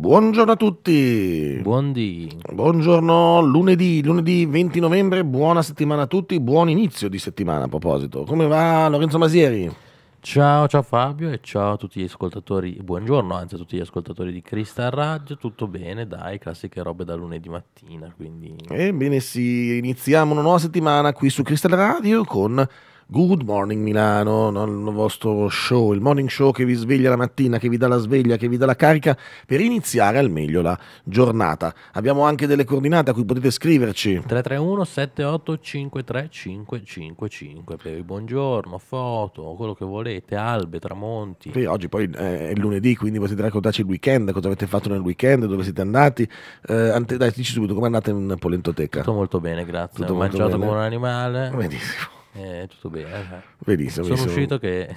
Buongiorno a tutti. Buondì. Buongiorno, lunedì, lunedì 20 novembre, buona settimana a tutti, buon inizio di settimana a proposito. Come va Lorenzo Masieri? Ciao, ciao Fabio e ciao a tutti gli ascoltatori, buongiorno anzi a tutti gli ascoltatori di Crystal Radio, tutto bene dai, classiche robe da lunedì mattina quindi... Ebbene sì, iniziamo una nuova settimana qui su Crystal Radio con Good Morning Milano, no? il vostro show, il morning show che vi sveglia la mattina, che vi dà la sveglia, che vi dà la carica per iniziare al meglio la giornata. Abbiamo anche delle coordinate a cui potete scriverci. 331 7853 555 per il buongiorno, foto, quello che volete, albe, tramonti. Sì, oggi poi eh, è lunedì, quindi potete raccontarci il weekend, cosa avete fatto nel weekend, dove siete andati. Eh, ante- dai, dici subito come andate in Polentoteca. Tutto molto bene, grazie. Tutto Ho mangiato bene. come un animale. Benissimo eh, tutto bene. Benissimo. Eh. Sono benissimo. uscito, che,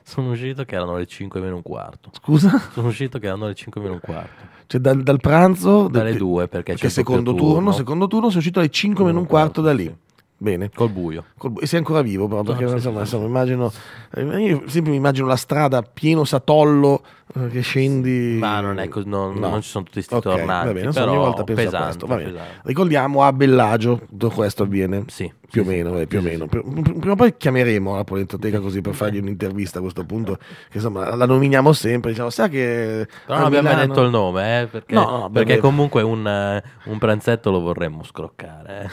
sono uscito che erano le 5 meno un quarto. Scusa? Sono uscito che erano le 5 meno un quarto. Cioè dal, dal pranzo? Dalle del, 2 perché, perché c'è secondo turno, turno. Secondo turno sono uscito alle 5 meno un quarto, quarto da lì. Sì. Bene. Col buio. Col bu- e sei ancora vivo però, perché no, insomma, sì, insomma, immagino, eh, io sempre mi immagino la strada pieno satollo eh, che scendi... Ma non è così, no, no. non ci sono tutti questi okay, tornanti, va bene, però ogni volta penso pesanti, a questo. Ricordiamo a Bellagio tutto questo avviene. Sì. Più o meno, eh, più o meno. Prima o poi chiameremo la Polentoteca così per fargli mm. un'intervista a questo punto, che insomma la nominiamo sempre, diciamo, sa che... Però non abbiamo mai detto il nome, eh, perché, no, no, perché comunque un, eh, un pranzetto lo vorremmo scroccare.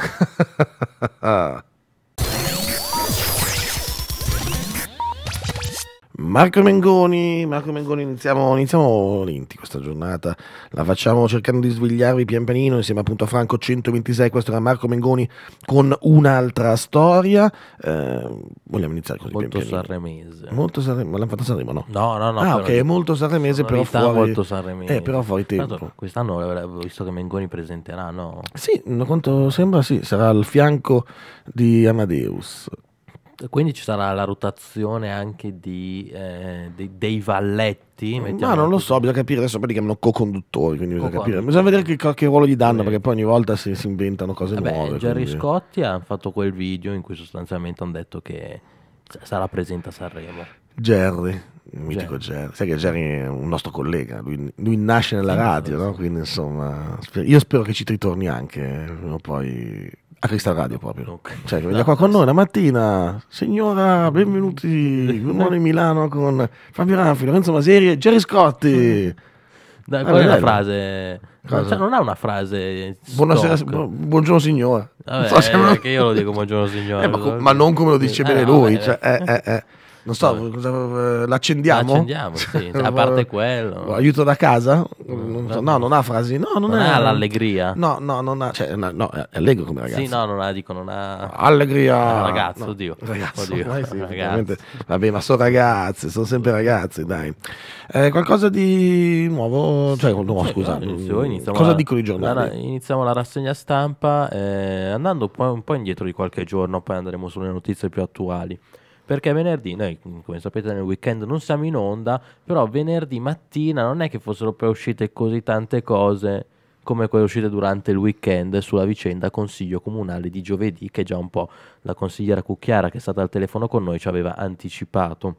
Eh. Marco Mengoni, Marco Mengoni, iniziamo, iniziamo lenti questa giornata, la facciamo cercando di svegliarvi pian pianino insieme appunto a Franco 126, questo era Marco Mengoni con un'altra storia, eh, vogliamo iniziare così molto pian sarremese. Molto sarremese, ma l'hanno fatta Sanremo no? No, no, no. Ah ok, è molto sarremese però fuori, molto sarremese. Eh, però fuori tempo. Tanto quest'anno visto che Mengoni presenterà, no? Sì, quanto sembra sì, sarà al fianco di Amadeus. Quindi ci sarà la rotazione anche di, eh, dei, dei, valletti? Ma non lo so, bisogna capire, adesso poi li chiamano co-conduttori, quindi bisogna capire. Bisogna vedere che, che ruolo gli danno, sì. perché poi ogni volta si, si inventano cose Vabbè, nuove. Jerry quindi. Scotti ha fatto quel video in cui sostanzialmente hanno detto che sarà presente a Sanremo. Jerry, mitico Jerry. Sai che Jerry è un nostro collega, lui, lui nasce nella sì, radio, no? quindi insomma, io spero che ci ritorni anche eh, prima o poi a Cristal Radio proprio. Okay. Cioè, che venga qua con noi la mattina. Signora, benvenuti. Good morning Milano con Fabio Ranfi, Lorenzo Maseri e Jerry Scotti. Da, ah, qual è la frase? Cioè, non ha una frase. Buonasera, bu- buongiorno signora. Vabbè, so, eh, non... io lo dico buongiorno signora. Eh, ma, co- ma, non come lo dice eh, bene no, eh, lui. Eh. Cioè, eh, eh, eh. Non so, no. cosa, eh, l'accendiamo? L'accendiamo, sì. Cioè, a parte quello. Aiuto da casa? Mm, non so, no, non ha frasi. No, non, non è, ha l'allegria. No, no, non ha. Cioè, no, è allegro come ragazzo. Sì, no, non ha, dico, non ha. Allegria. Ragazzo, no. oddio. Ragazzo, oddio. Sì, ragazzo. Vabbè, ma sono ragazze, sono sempre ragazze, dai. Eh, qualcosa di nuovo? Cioè, no, scusa. cosa la, di i giornali? iniziamo la rassegna stampa, eh, andando poi un po' indietro di qualche giorno, poi andremo sulle notizie più attuali perché venerdì, noi mm, come sapete nel weekend non siamo in onda, però venerdì mattina non è che fossero poi uscite così tante cose come quelle uscite durante il weekend sulla vicenda consiglio comunale di giovedì che già un po' la consigliera Cucchiara che è stata al telefono con noi ci aveva anticipato.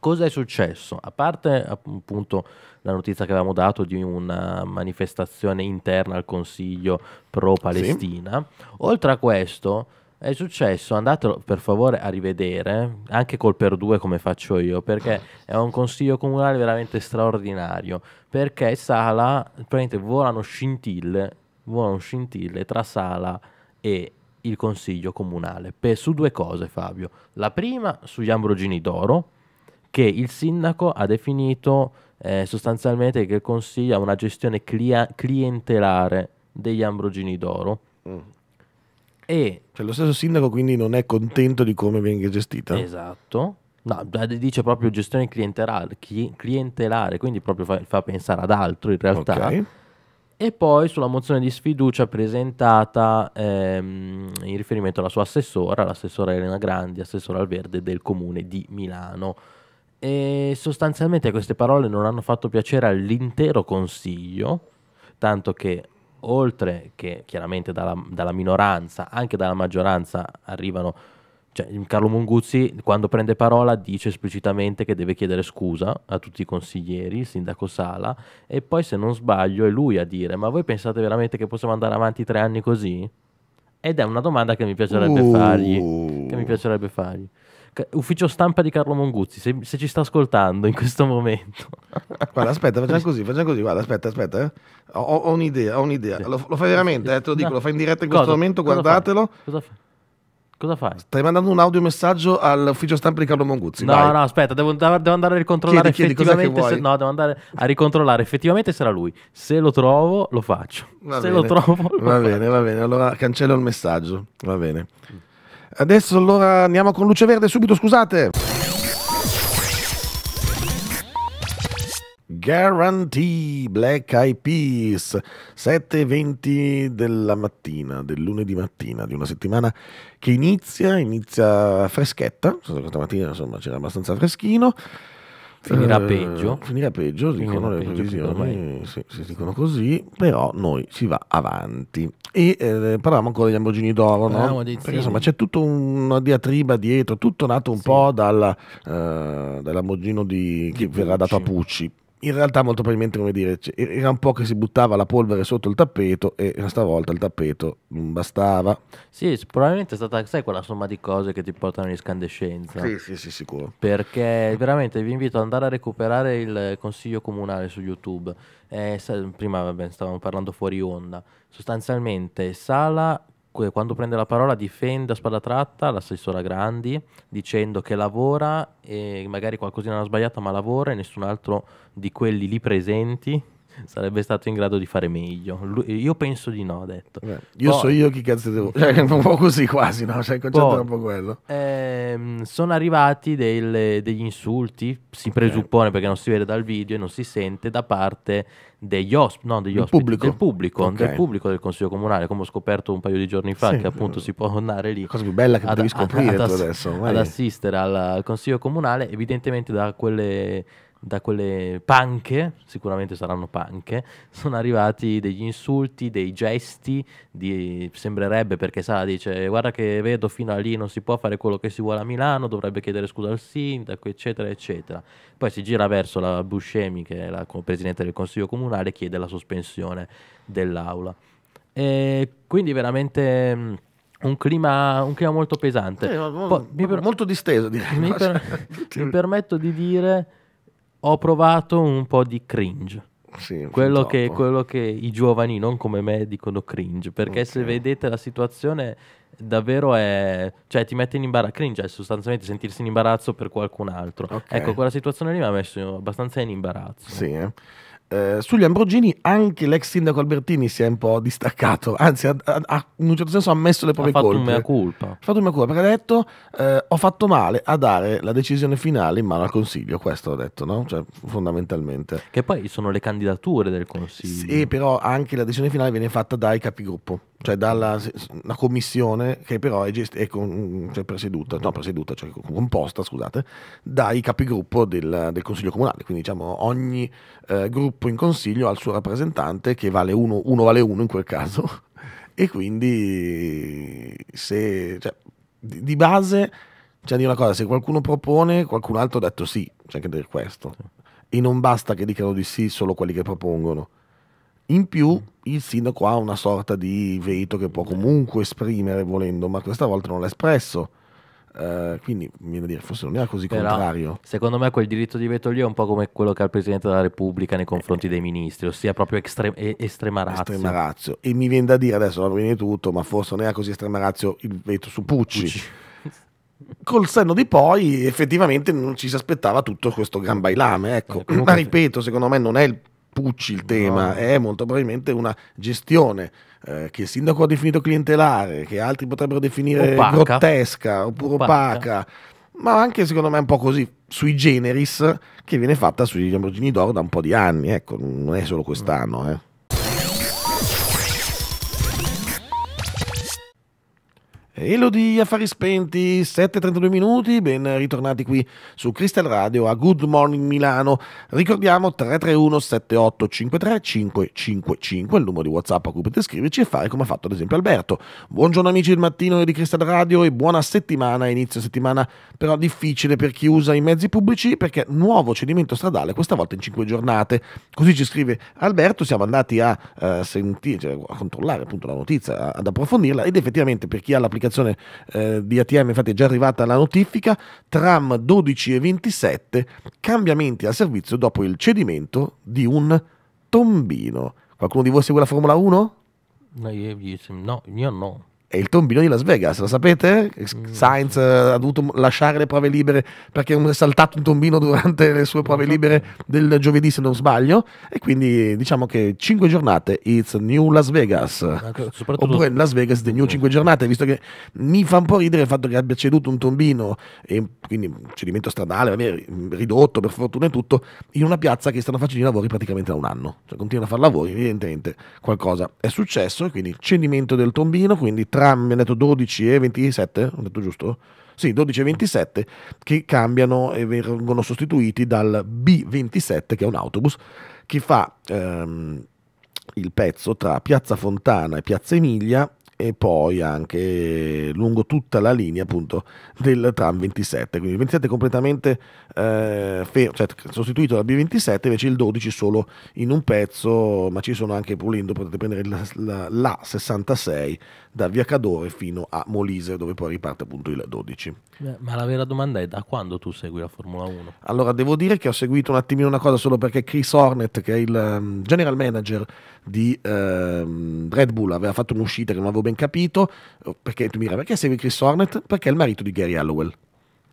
Cosa è successo? A parte appunto la notizia che avevamo dato di una manifestazione interna al Consiglio pro-Palestina, sì. oltre a questo è successo, andatelo per favore a rivedere, anche col per due come faccio io, perché è un consiglio comunale veramente straordinario, perché Sala, praticamente volano scintille, volano scintille tra Sala e il consiglio comunale, per, su due cose Fabio. La prima sugli Ambrogini d'Oro, che il sindaco ha definito eh, sostanzialmente che il consiglio ha una gestione clia- clientelare degli Ambrogini d'Oro. Mm e cioè, lo stesso sindaco quindi non è contento di come viene gestita. Esatto. No, dice proprio gestione clientelare, clientelare quindi proprio fa, fa, pensare ad altro in realtà. Okay. E poi sulla mozione di sfiducia presentata ehm, in riferimento alla sua assessora, l'assessora Elena Grandi, assessora al verde del comune di Milano. E sostanzialmente queste parole non hanno fatto piacere all'intero consiglio, tanto che oltre che chiaramente dalla, dalla minoranza, anche dalla maggioranza arrivano cioè, Carlo Monguzzi quando prende parola dice esplicitamente che deve chiedere scusa a tutti i consiglieri, il sindaco Sala, e poi se non sbaglio è lui a dire ma voi pensate veramente che possiamo andare avanti tre anni così? Ed è una domanda che mi piacerebbe uh. fargli. Che mi piacerebbe fargli ufficio stampa di Carlo Monguzzi, se, se ci sta ascoltando in questo momento. Guarda, aspetta, facciamo così, facciamo così, guarda, aspetta, aspetta. Eh. Ho, ho, un'idea, ho un'idea. Lo, lo, fai veramente, eh, te lo dico, no. lo fai in diretta in cosa, questo momento, guardatelo. Cosa fai? Cosa fai? Stai mandando un audio messaggio all'ufficio stampa di Carlo Monguzzi. No, vai. no, aspetta, devo, devo, andare a ricontrollare chiedi, effettivamente. Chiedi se, no, devo andare a ricontrollare effettivamente sarà lui. Se lo trovo, lo faccio. Va se bene, lo trovo. Lo va faccio. bene, va bene. Allora cancello il messaggio. Va bene. Adesso allora andiamo con luce verde subito, scusate. Guarantee Black Eyed Peas 7.20 della mattina, del lunedì mattina di una settimana che inizia, inizia freschetta, questa mattina insomma c'era abbastanza freschino Finirà eh, peggio. Finirà peggio, dicono finirà le peggio, previsioni, sì, si dicono così, però noi si va avanti. E eh, parliamo ancora degli ambogini d'oro, no? Perché insomma c'è tutta una diatriba dietro, tutto nato un sì. po' dal, eh, dal Lamborghini di, che di verrà Pucci. dato a Pucci in realtà molto probabilmente come dire era un po' che si buttava la polvere sotto il tappeto e stavolta il tappeto non bastava sì probabilmente è stata sai quella somma di cose che ti portano in scandescenza sì sì sì sicuro perché veramente vi invito ad andare a recuperare il consiglio comunale su youtube eh, prima vabbè, stavamo parlando fuori onda sostanzialmente Sala quando prende la parola difende a spada tratta l'assessora Grandi dicendo che lavora e magari qualcosina l'ha sbagliata ma lavora e nessun altro di quelli lì presenti sarebbe stato in grado di fare meglio. Lui, io penso di no, ha detto. Beh, io poi, so io chi cazzo devo... Cioè, un po' così quasi, no? Cioè, concentra un po' quello. Ehm, sono arrivati del, degli insulti, si presuppone perché non si vede dal video e non si sente, da parte degli, osp- no, degli ospiti, pubblico. Del, pubblico, okay. del pubblico, del Consiglio Comunale, come ho scoperto un paio di giorni fa, sì, che appunto eh. si può andare lì. Cosa più bella che ad, devi scoprire ad, ad, ass- adesso. Vai. Ad assistere al, al Consiglio Comunale, evidentemente da quelle da quelle panche, sicuramente saranno panche, sono arrivati degli insulti, dei gesti, di, sembrerebbe perché sa, dice guarda che vedo fino a lì non si può fare quello che si vuole a Milano, dovrebbe chiedere scusa al sindaco, eccetera, eccetera. Poi si gira verso la Buscemi, che è la Presidente del Consiglio Comunale, e chiede la sospensione dell'aula. E quindi veramente... Mm, un clima, un clima molto pesante. Eh, mo, Poi, mo, mi per... Molto disteso, direi. Mi, per... Cioè, mi permetto di dire ho provato un po' di cringe. Sì, quello, che, quello, che, i giovani, non come me, dicono cringe. Perché okay. se vedete la situazione, davvero è. cioè ti mette in imbarazzo. Cringe è sostanzialmente sentirsi in imbarazzo per qualcun altro. Okay. Ecco, quella situazione lì mi ha messo abbastanza in imbarazzo. Sì, eh eh, sugli Ambrogini anche l'ex sindaco Albertini si è un po' distaccato, anzi ha, ha, in un certo senso ha ammesso le proprie colpe. Ha fatto mea colpa. Ha fatto mea colpa perché ha detto eh, ho fatto male a dare la decisione finale in mano al Consiglio, questo ha detto, no? Cioè, fondamentalmente. Che poi sono le candidature del Consiglio. Sì, però anche la decisione finale viene fatta dai capigruppo, cioè dalla una commissione che però è, gest- è con, cioè presieduta, no, presieduta, cioè composta, scusate, dai capigruppo del, del Consiglio Comunale, quindi diciamo ogni eh, gruppo gruppo in consiglio al suo rappresentante che vale uno, uno vale uno in quel caso e quindi se, cioè, di, di, base cioè dire una cosa, se qualcuno propone qualcun altro ha detto sì, c'è anche dire questo e non basta che dicano di sì solo quelli che propongono in più il sindaco ha una sorta di veto che può comunque esprimere volendo ma questa volta non l'ha espresso eh, quindi mi viene a dire, forse non era così Però, contrario. Secondo me quel diritto di veto lì è un po' come quello che ha il Presidente della Repubblica nei confronti eh, dei ministri, ossia proprio extre- estrema razza. Estrema razio. E mi viene da dire adesso, va bene tutto, ma forse non era così estrema razza il veto su Pucci. Pucci. Col senno di poi effettivamente non ci si aspettava tutto questo gran bailame, ecco. Eh, comunque... Ma ripeto, secondo me non è il Pucci il tema, no. è molto probabilmente una gestione eh, che il sindaco ha definito clientelare, che altri potrebbero definire opaca. grottesca oppure opaca. opaca. ma anche secondo me un po' così sui generis che viene fatta sugli Lamborghini d'oro da un po' di anni, ecco, non è solo quest'anno. Eh. Elodie Affari Spenti, 7.32 minuti, ben ritornati qui su Crystal Radio a Good Morning Milano. Ricordiamo 331 7853 555, il numero di Whatsapp a cui potete scriverci e fare come ha fatto ad esempio Alberto. Buongiorno amici del mattino di Crystal Radio e buona settimana, inizio settimana però difficile per chi usa i mezzi pubblici perché nuovo cedimento stradale questa volta in 5 giornate. Così ci scrive Alberto, siamo andati a, eh, sentire, cioè, a controllare appunto la notizia, ad approfondirla ed effettivamente per chi ha l'applicazione direzione eh, di ATM, infatti è già arrivata la notifica, tram 12 e 27, cambiamenti al servizio dopo il cedimento di un tombino. Qualcuno di voi segue la Formula 1? no. Io no è il tombino di Las Vegas, lo sapete? Mm. Sainz eh, ha dovuto lasciare le prove libere perché è saltato un tombino durante le sue prove libere del giovedì, se non sbaglio. E quindi diciamo che 5 giornate, it's New Las Vegas. Oppure Las Vegas, the New 5 giornate, visto che mi fa un po' ridere il fatto che abbia ceduto un tombino, e quindi un cedimento stradale, ridotto per fortuna e tutto, in una piazza che stanno facendo i lavori praticamente da un anno. Cioè continuano a fare lavori, evidentemente qualcosa è successo e quindi cedimento del tombino, quindi tra RAM, mi ha detto 12 e 27, ho detto giusto? Sì, 12 e 27 che cambiano e vengono sostituiti dal B27 che è un autobus che fa ehm, il pezzo tra Piazza Fontana e Piazza Emilia e poi anche lungo tutta la linea appunto del tram 27. Quindi il 27 è completamente eh, fer- cioè, sostituito dal B27, invece il 12 solo in un pezzo, ma ci sono anche pulendo, potete prendere la, la, la 66 da Via Cadore fino a Molise dove poi riparte appunto il 12. Beh, ma la vera domanda è da quando tu segui la Formula 1? Allora devo dire che ho seguito un attimino una cosa solo perché Chris Hornet che è il um, general manager di ehm, Red Bull aveva fatto un'uscita che non avevo ben capito, perché tu mi dirai perché segui Chris Hornet? Perché è il marito di Gary Hallowell,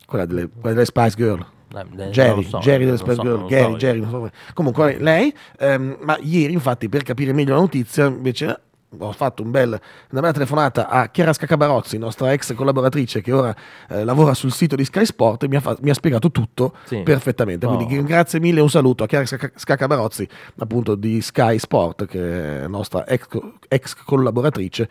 quella delle, quella delle Spice Girl. Eh, Jerry, so, Jerry delle Spice so, Girl, Gary, so Jerry, so. comunque lei, ehm, ma ieri infatti per capire meglio la notizia invece ho fatto un bel, una bella telefonata a Chiara Scacabarozzi, nostra ex collaboratrice che ora eh, lavora sul sito di Sky Sport e mi ha, fa- mi ha spiegato tutto sì. perfettamente. Oh. Quindi grazie mille e un saluto a Chiara Sc- Scacabarozzi appunto di Sky Sport che è nostra ex, ex collaboratrice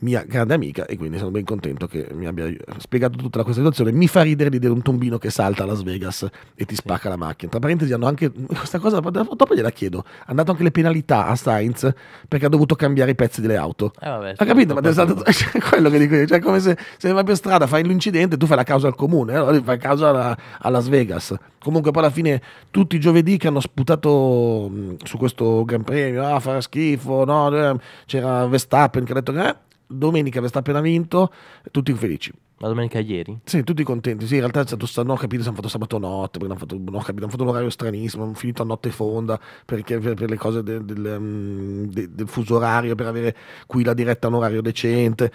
mia grande amica e quindi sono ben contento che mi abbia spiegato tutta questa situazione. Mi fa ridere di vedere un tombino che salta a Las Vegas e ti spacca la macchina. Tra parentesi hanno anche questa cosa, dopo gliela chiedo, hanno dato anche le penalità a Sainz perché ha dovuto cambiare i pezzi delle auto. Eh vabbè, ha capito? Ma stato cioè, quello che dico io, cioè come se, se vai per strada, fai l'incidente, tu fai la causa al comune, allora fai causa alla, a Las Vegas. Comunque poi alla fine tutti i giovedì che hanno sputato mh, mm, su questo Gran Premio, ah farà schifo, no, ehm, c'era Verstappen che ha detto che... Eh, domenica Verstappen appena vinto, tutti felici. La domenica ieri? Sì, tutti contenti. Sì, in realtà è stato sta, no, capito, hanno fatto sabato notte, perché hanno fatto, no, capito, hanno fatto un orario stranissimo, hanno finito a notte fonda perché, per, per, le cose del, del, mm, del, del fuso orario, per avere qui la diretta a un orario decente.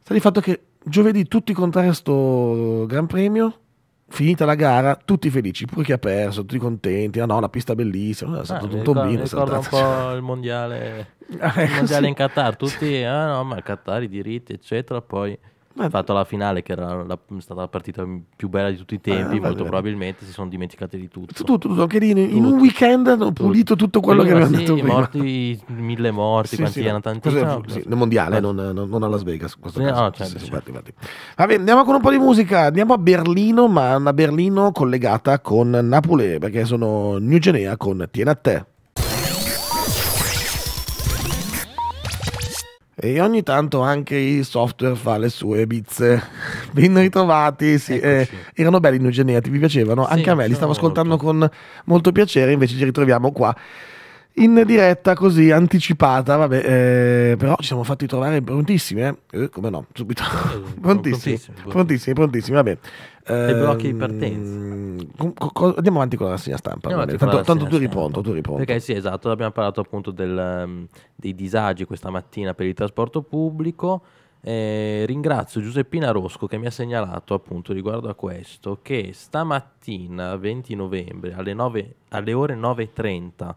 Sta di fatto che giovedì tutti contrari a sto Gran Premio, finita la gara, tutti felici, pure chi ha perso, tutti contenti, ah no, la pista bellissima, eh, è stato ah, tutto ricordo, bino. Ricordo un po' il mondiale, il mondiale in Qatar, tutti, ah no, ma Qatar i diritti, eccetera, poi ma hai fatto la finale, che era la, stata la partita più bella di tutti i tempi, eh, molto probabilmente si sono dimenticati di tutto. Tutto, tutto, che in, tutto. un weekend hanno pulito tutto quello prima, che avevano sì, detto prima. morti, mille morti, sì, quanti sì, erano tanti. sì, nel mondiale, eh. non, non, a Las Vegas, sì, No, certo, certo. Infatti, Vabbè, andiamo con un po' di musica, andiamo a Berlino, ma una Berlino collegata con Napoli, perché sono New Genea con Tiena a te. e ogni tanto anche il software fa le sue bizze. Ben ritrovati, sì, eh, erano belli i New Genetics, vi piacevano? Sì, anche a me, li stavo ascoltando con molto piacere, invece ci ritroviamo qua in diretta così anticipata. Vabbè, eh, però ci siamo fatti trovare prontissimi, eh? eh come no? Subito. Eh, prontissimi, prontissimi, prontissimi, prontissimi, vabbè. I blocchi di ehm, partenza. Andiamo avanti con la rassegna stampa. Tanto, la tanto tu eri tu eri Perché sì, esatto, abbiamo parlato appunto del, um, dei disagi questa mattina per il trasporto pubblico. Eh, ringrazio Giuseppina Rosco che mi ha segnalato appunto riguardo a questo che stamattina 20 novembre alle, 9, alle ore 9.30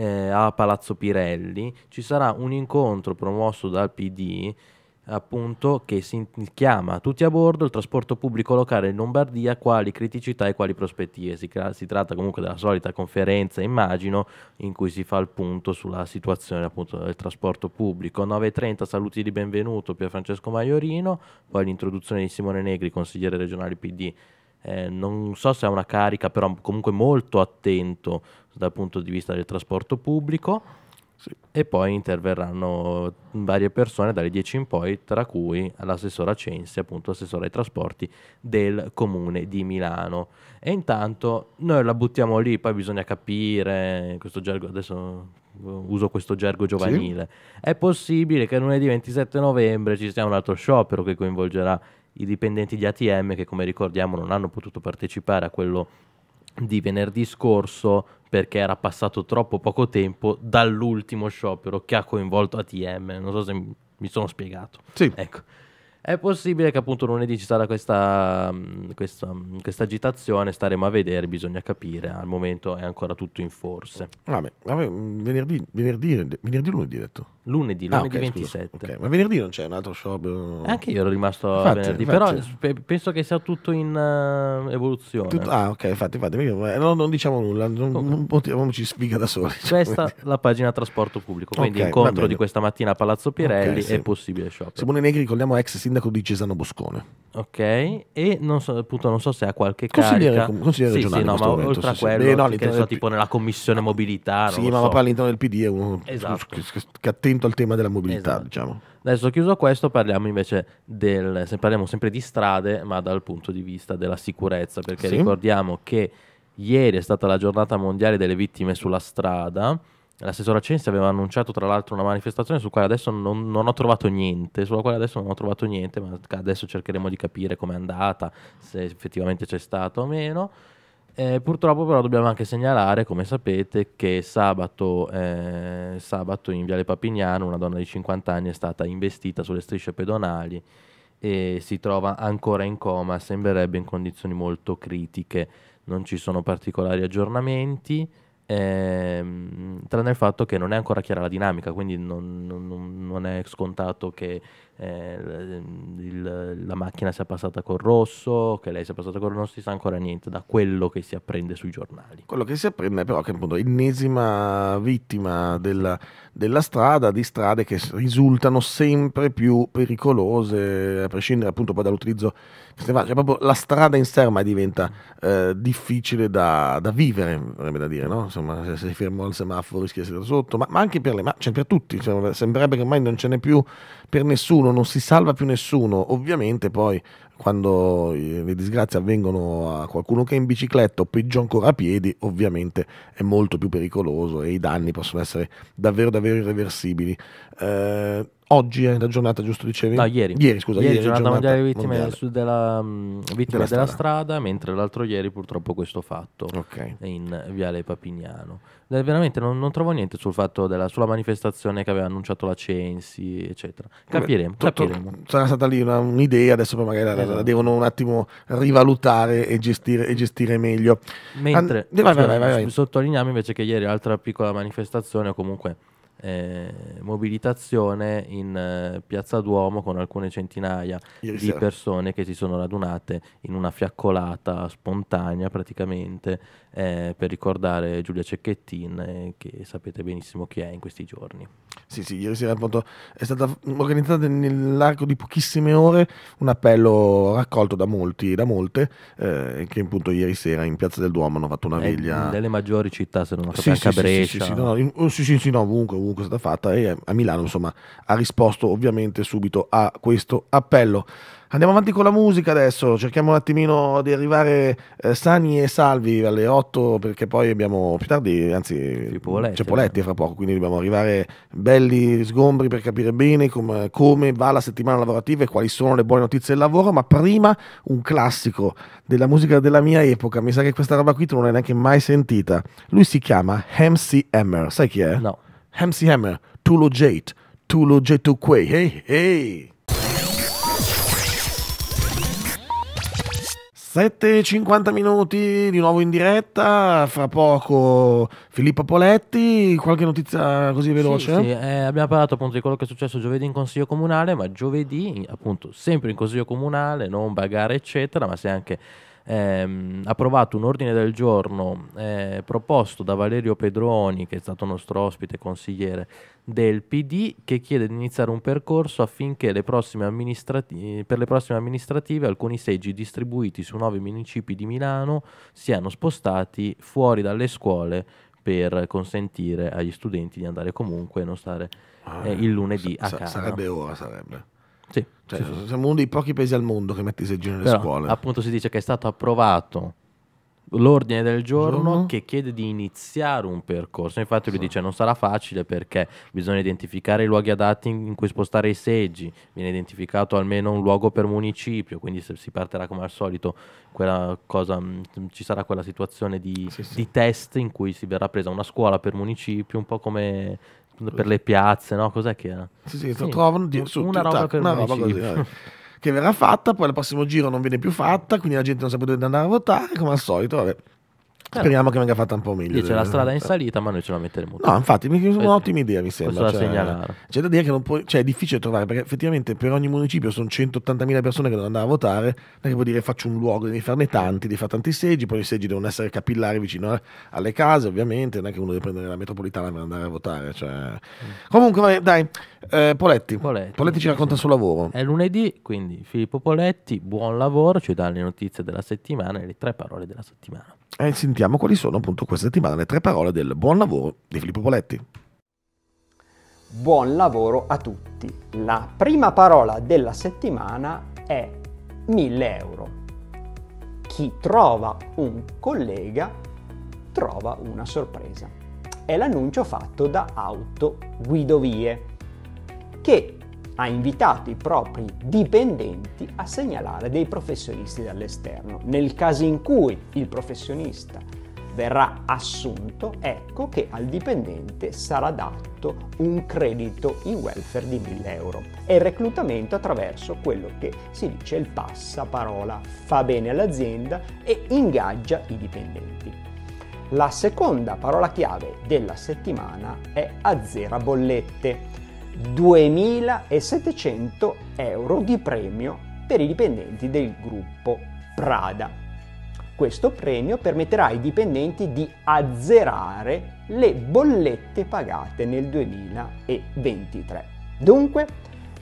eh, a Palazzo Pirelli ci sarà un incontro promosso dal PD appunto che si chiama Tutti a bordo il trasporto pubblico locale in Lombardia, quali criticità e quali prospettive. Si, si, tratta comunque della solita conferenza, immagino, in cui si fa il punto sulla situazione appunto del trasporto pubblico. 9.30 saluti di benvenuto Pier Francesco Maiorino, poi l'introduzione di Simone Negri, consigliere regionale PD eh, non so se ha una carica, però comunque molto attento dal punto di vista del trasporto pubblico. Sì. E poi interverranno varie persone dalle 10 in poi, tra cui l'assessore Censi, appunto assessore ai trasporti del comune di Milano. E intanto noi la buttiamo lì, poi bisogna capire, questo gergo, adesso uso questo gergo giovanile, sì. è possibile che lunedì 27 novembre ci sia un altro sciopero che coinvolgerà i dipendenti di ATM che come ricordiamo non hanno potuto partecipare a quello di venerdì scorso perché era passato troppo poco tempo dall'ultimo sciopero che ha coinvolto ATM, non so se mi sono spiegato. Sì. Ecco. È possibile che appunto lunedì ci sarà questa, questa, questa, agitazione, staremo a vedere, bisogna capire, al momento è ancora tutto in forse. Vabbè, vabbè venerdì, venerdì, venerdì lunedì detto. Lunedì, lunedì ah, okay, 27. okay. Ma venerdì non c'è un altro show? Eh, anche io ero rimasto infatti, venerdì, infatti. però penso che sia tutto in uh, evoluzione. Tut- ah, ok, infatti, infatti eh, no, non diciamo nulla, non, non potiamo, ci sfiga da soli. Cioè, questa è la pagina trasporto pubblico, quindi okay, incontro di questa mattina a Palazzo Pirelli okay, sì. è possibile shopping. Simone Negri, ricordiamo ex sindaco di Cesano Boscone. Ok, e non so, appunto, non so se ha qualche consigliere, carica. Com- consigliere sì, regionale. Sì, no, ma momento, oltre a sì, quello, eh, no, che so, del... tipo nella commissione mobilità. Sì, ma, so. ma poi all'interno del PD è uno esatto. che, che, che attende attento al tema della mobilità, esatto. diciamo. Adesso chiuso questo parliamo invece del, se parliamo sempre di strade, ma dal punto di vista della sicurezza, perché sì. ricordiamo che ieri è stata la giornata mondiale delle vittime sulla strada. L'assessore Censi aveva annunciato tra l'altro una manifestazione sulla quale adesso non, non, ho trovato niente, sulla quale adesso non ho trovato niente, ma adesso cercheremo di capire com'è andata, se effettivamente c'è stato o meno. Eh, purtroppo però dobbiamo anche segnalare, come sapete, che sabato, eh, sabato, in Viale Papignano una donna di 50 anni è stata investita sulle strisce pedonali e si trova ancora in coma, sembrerebbe in condizioni molto critiche, non ci sono particolari aggiornamenti, ehm, tranne il fatto che non è ancora chiara la dinamica, quindi non, non, non è scontato che eh, il, la macchina sia passata col rosso, che lei sia passata col rosso, non si sa ancora niente da quello che si apprende sui giornali. Quello che si apprende è però che appunto ennesima vittima della, della, strada, di strade che risultano sempre più pericolose, a prescindere appunto poi dall'utilizzo che si fa, cioè proprio la strada in sé ormai diventa eh, difficile da, da, vivere, vorrebbe da dire, no? Insomma, se sei fermo al semaforo rischi di essere sotto, ma, ma anche per le ma cioè per tutti, cioè, sembrerebbe che ormai non ce n'è più per nessuno, non si salva più nessuno. Ovviamente poi quando le disgrazie avvengono a qualcuno che è in bicicletta o peggio ancora a piedi, ovviamente è molto più pericoloso e i danni possono essere davvero davvero irreversibili. Eh, oggi è la giornata, giusto dicevi? No, ieri. Ieri, scusa. Ieri, ieri giornata, giornata mondiale delle vittime, mondiale. Della, mh, mm, vittime della, della strada. strada. mentre l'altro ieri purtroppo questo fatto okay. in Viale Papignano. Eh, veramente non, non, trovo niente sul fatto della, sulla manifestazione che aveva annunciato la Censi, eccetera. Capiremo, Vabbè, tutto, capiremo. Sarà stata lì una, un'idea, adesso poi magari esatto. la, la, esatto. devono un attimo rivalutare e gestire, e gestire meglio. Mentre, An- vai, vai, vai, vai, vai. sottolineiamo invece che ieri altra piccola manifestazione o comunque eh, mobilitazione in eh, Piazza Duomo con alcune centinaia Ieri di sera. persone che si sono radunate in una fiaccolata spontanea praticamente eh, per ricordare Giulia Cecchettin, eh, che sapete benissimo chi è in questi giorni. Sì, sì, ieri sera appunto è stata organizzata nell'arco di pochissime ore un appello raccolto da molti e da molte, eh, che appunto ieri sera in Piazza del Duomo hanno fatto una veglia. delle maggiori città, se non ho capito, sì, anche sì, Brescia. Sì, sì, no, no, in, oh, sì, sì, no, ovunque, ovunque è stata fatta e a Milano insomma ha risposto ovviamente subito a questo appello. Andiamo avanti con la musica adesso, cerchiamo un attimino di arrivare eh, sani e salvi alle 8 perché poi abbiamo più tardi, anzi Poletti, c'è Poletti fra poco, quindi dobbiamo arrivare belli sgombri per capire bene com- come va la settimana lavorativa e quali sono le buone notizie del lavoro, ma prima un classico della musica della mia epoca, mi sa che questa roba qui tu non l'hai neanche mai sentita, lui si chiama MC Hammer, sai chi è? No. MC Hammer, Tulo Jate, Tulo Jate Quay, hey hey! 7.50 minuti di nuovo in diretta, fra poco Filippo Poletti, qualche notizia così veloce? Sì, sì. Eh, abbiamo parlato appunto di quello che è successo giovedì in Consiglio Comunale, ma giovedì appunto sempre in Consiglio Comunale, non bagare eccetera, ma se anche ehm, approvato un ordine del giorno eh, proposto da Valerio Pedroni, che è stato nostro ospite consigliere del PD, che chiede di iniziare un percorso affinché le per le prossime amministrative alcuni seggi distribuiti su nove municipi di Milano siano spostati fuori dalle scuole per consentire agli studenti di andare comunque e non stare ah, eh, il lunedì a casa. Sarebbe ora, sarebbe. Sì, cioè, sì, sì. Siamo uno dei pochi paesi al mondo che mette i seggi nelle Però, scuole. Appunto si dice che è stato approvato l'ordine del giorno, giorno, che chiede di iniziare un percorso. Infatti lui sì. dice non sarà facile perché bisogna identificare i luoghi adatti in cui spostare i seggi, viene identificato almeno un luogo per municipio, quindi se si partirà come al solito cosa, mm, ci sarà quella situazione di, sì, sì. di, test in cui si verrà presa una scuola per municipio, un po' come per le piazze, no? Cos'è che era? Sì, sì, sì trovano di, su, una roba, tac, una roba così. che verrà fatta, poi al prossimo giro non viene più fatta, quindi la gente non sa più dove andare a votare, come al solito, vabbè. Speriamo che venga fatta un po' meglio. C'è la eh. strada in salita, ma noi ce la metteremo. No, infatti, è un'ottima idea, mi sembra. Cioè, c'è da dire che puoi, cioè, è difficile trovare, perché effettivamente per ogni municipio sono 180.000 persone che devono andare a votare, perché vuol dire faccio un luogo, devi farne tanti, devi fare tanti seggi, poi i seggi devono essere capillari vicino alle case, ovviamente, non è che uno deve prendere la metropolitana per andare a votare. Cioè. Mm. Comunque, dai, eh, Poletti. Poletti. Poletti ci racconta sì. il suo lavoro. È lunedì, quindi Filippo Poletti, buon lavoro, ci dà le notizie della settimana e le tre parole della settimana e sentiamo quali sono appunto questa settimana le tre parole del buon lavoro di Filippo Poletti. Buon lavoro a tutti. La prima parola della settimana è 1000 euro. Chi trova un collega trova una sorpresa. È l'annuncio fatto da Auto Guidovie che ha invitato i propri dipendenti a segnalare dei professionisti dall'esterno. Nel caso in cui il professionista verrà assunto, ecco che al dipendente sarà dato un credito in welfare di 1000 euro e il reclutamento attraverso quello che si dice il passaparola fa bene all'azienda e ingaggia i dipendenti. La seconda parola chiave della settimana è azzera bollette 2.700 euro di premio per i dipendenti del gruppo Prada. Questo premio permetterà ai dipendenti di azzerare le bollette pagate nel 2023. Dunque,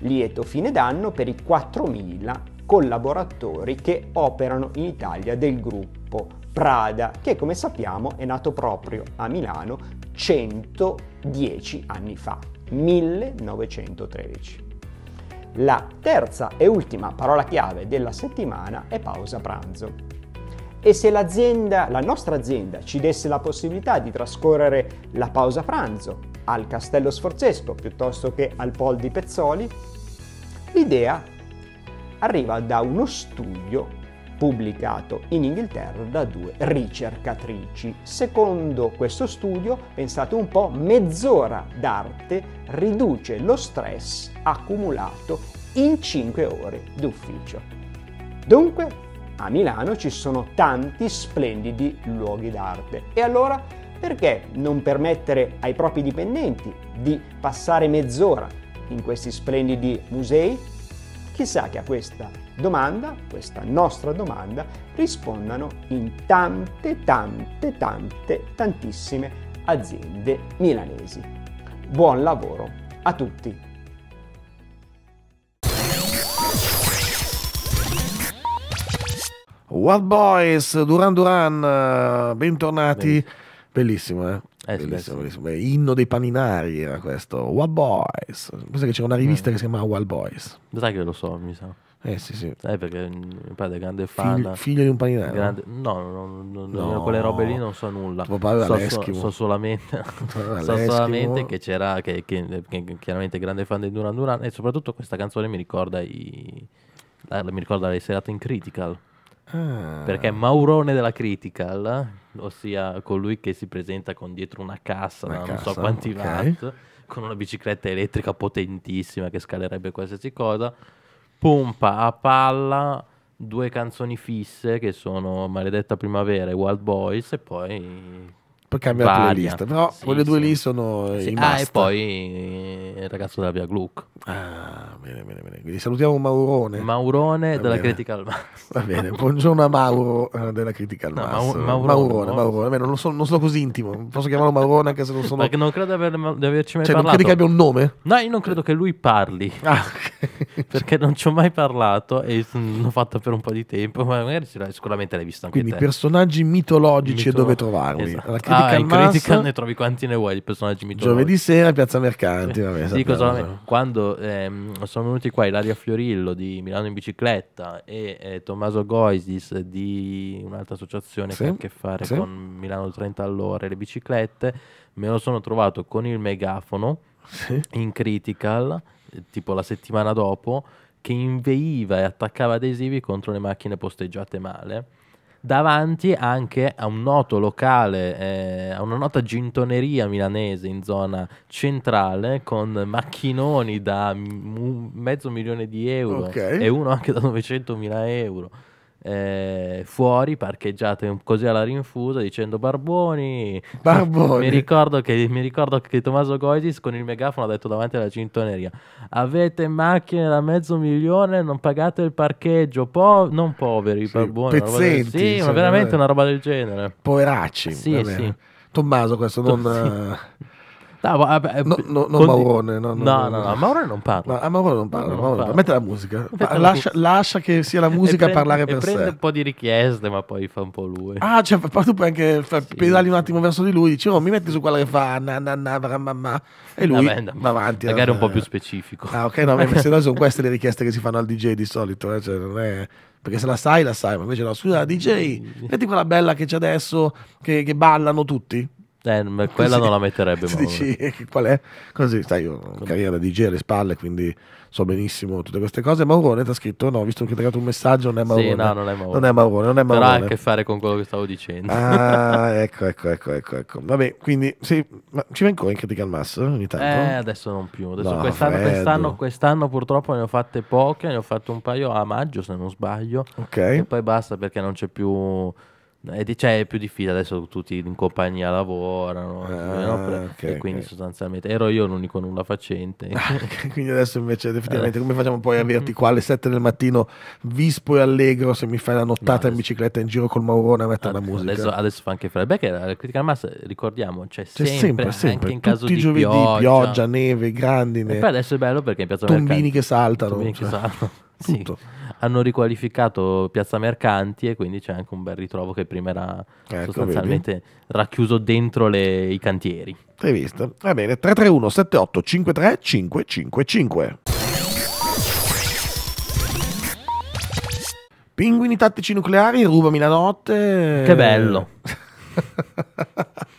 lieto fine d'anno per i 4.000 collaboratori che operano in Italia del gruppo Prada, che come sappiamo è nato proprio a Milano 110 anni fa. 1913. La terza e ultima parola chiave della settimana è pausa pranzo. E se l'azienda, la nostra azienda, ci desse la possibilità di trascorrere la pausa pranzo al Castello Sforzesco piuttosto che al Pol di Pezzoli, l'idea arriva da uno studio pubblicato in Inghilterra da due ricercatrici. Secondo questo studio, pensate un po', mezz'ora d'arte riduce lo stress accumulato in 5 ore d'ufficio. Dunque, a Milano ci sono tanti splendidi luoghi d'arte. E allora perché non permettere ai propri dipendenti di passare mezz'ora in questi splendidi musei? Chissà che a questa domanda, questa nostra domanda, rispondano in tante, tante, tante, tantissime aziende milanesi. Buon lavoro a tutti! Wild Boys, Duran Duran, bentornati. Bellissimo, eh? Eh, bellissimo, bellissimo. Beh, inno dei paninari era questo. Wild Boys. Pensa che c'era una eh. rivista eh. che si chiamava Wild Boys. Lo sai che lo so, mi sa. Eh sì, sì. Eh, perché mio padre è grande fan. Figlio, figlio di un paninello? Grande... No, no, no, no, quelle robe lì non so nulla. Tuo padre so, so, so solamente, so solamente che c'era, che, che, che, chiaramente grande fan di Duran Duran e soprattutto questa canzone mi ricorda, i, la, mi ricorda le serate in Critical. Ah. Perché Maurone della Critical, ossia colui che si presenta con dietro una cassa, una non cassa, so quanti okay. watt, con una bicicletta elettrica potentissima che scalerebbe qualsiasi cosa, pompa a palla due canzoni fisse che sono Maledetta Primavera e Wild Boys e poi poi cambia la playlist. Però sì, quelle due sì. lì sono sì. i ah, e poi eh, il ragazzo della via Gluck. Ah, bene, bene, bene. Quindi salutiamo Maurone. Maurone Va della bene. Critica al Masso. Va bene, buongiorno a Mauro eh, della Critica al no, Mauro, Maurone, Maurone. Maurone. Beh, non, sono, non, sono, così intimo. Posso chiamarlo Maurone anche se non sono... Perché non credo di, aver, di averci mai cioè, parlato. non credi che abbia un nome? No, io non credo che lui parli. Ah, okay. Perché non ci ho mai parlato e l'ho fatto per un po' di tempo. Ma magari sicuramente l'hai visto anche Quindi, te. personaggi mitologici Mito... e dove trovarli. Esatto ah, in Critical ne trovi quanti ne vuoi di personaggi mitologici. Giovedì sera, Piazza Mercanti. Vabbè, Dico solamente, quando ehm, sono venuti qua Ilaria Fiorillo di Milano in bicicletta e eh, Tommaso Goisis di un'altra associazione sì, che ha a che fare sì. con Milano 30 all'ora e le biciclette, me lo sono trovato con il megafono sì. in Critical, eh, tipo la settimana dopo, che inveiva e attaccava adesivi contro le macchine posteggiate male davanti anche a un noto locale, eh, a una nota gintoneria milanese in zona centrale con macchinoni da m- mezzo milione di euro okay. e uno anche da 900 mila euro eh, fuori, parcheggiato così alla rinfusa, dicendo Barboni. Barboni. Mi, ricordo che, mi ricordo che Tommaso Goisis con il megafono ha detto davanti alla cintoneria: Avete macchine da mezzo milione, non pagate il parcheggio. Po- non poveri, sì, Barboni. Pezzenti, del... sì, ma veramente una roba del genere. Poveracci. Sì, sì. Tommaso, questo non. Sì. No, vabbè, no, eh, no, non Maurone. No, no, no, no, no, Maurone non parla. No, a Maurone non parla. Maurone parla. Mette la musica. Mette ah, lascia, la... lascia, che sia la musica prende, a parlare per prende sé. Prende un po' di richieste, ma poi fa un po' lui. Ah, cioè, poi tu puoi anche sì. pedali un attimo verso di lui. Dici, oh, mi metti su quella che fa na, na, na, na, na, e lui Vabbè, no, va avanti. Magari un eh. po' più specifico. Ah, ok, no, ma se no sono queste le richieste che si fanno al DJ di solito. Eh? Cioè, non è perché se la sai la sai, ma invece no, scusa DJ, mm. metti quella bella che c'è adesso che, che ballano tutti. Eh, quella Così, non la metterebbe mai. Dici qual è? Così, sai, io ho carriera da DJ alle spalle, quindi so benissimo tutte queste cose. Maurone ti ha scritto, no, visto che ti ha dato un messaggio, non è Maurone. Sì, no, non è Maurone. Non è Maurone, non è Maurone. Però ha a che fare con quello che stavo dicendo. Ah, ecco, ecco, ecco, ecco, ecco. Vabbè, quindi sì, ma ci va in in Critical Mass ogni tanto? Eh, adesso non più. Adesso no, quest'anno, quest'anno, quest'anno, purtroppo ne ho fatte poche, ne ho fatto un paio a maggio se non sbaglio. Ok. E poi basta perché non c'è più è, cioè, è più difficile adesso tutti in compagnia lavorano ah, eh, okay, e quindi okay. sostanzialmente ero io l'unico nulla facente ah, quindi adesso invece effettivamente come facciamo poi a averti qua alle 7 del mattino vispo e allegro se mi fai la nottata no, adesso, in bicicletta in giro col Maurone a mettere ah, la musica adesso, adesso, fa anche freddo perché la critica massa ricordiamo c'è, c'è sempre, sempre, sempre in caso tutti di giovedì pioggia, pioggia neve grandine e poi adesso è bello perché in piazza tombini Mercante, che saltano tombini cioè, che saltano tutto sì hanno riqualificato Piazza Mercanti e quindi c'è anche un bel ritrovo che prima era ecco, sostanzialmente vedi. racchiuso dentro le, i cantieri. Hai visto? Va bene, 331 78 53 555. Pinguini tattici nucleari, rubami la notte. Che bello.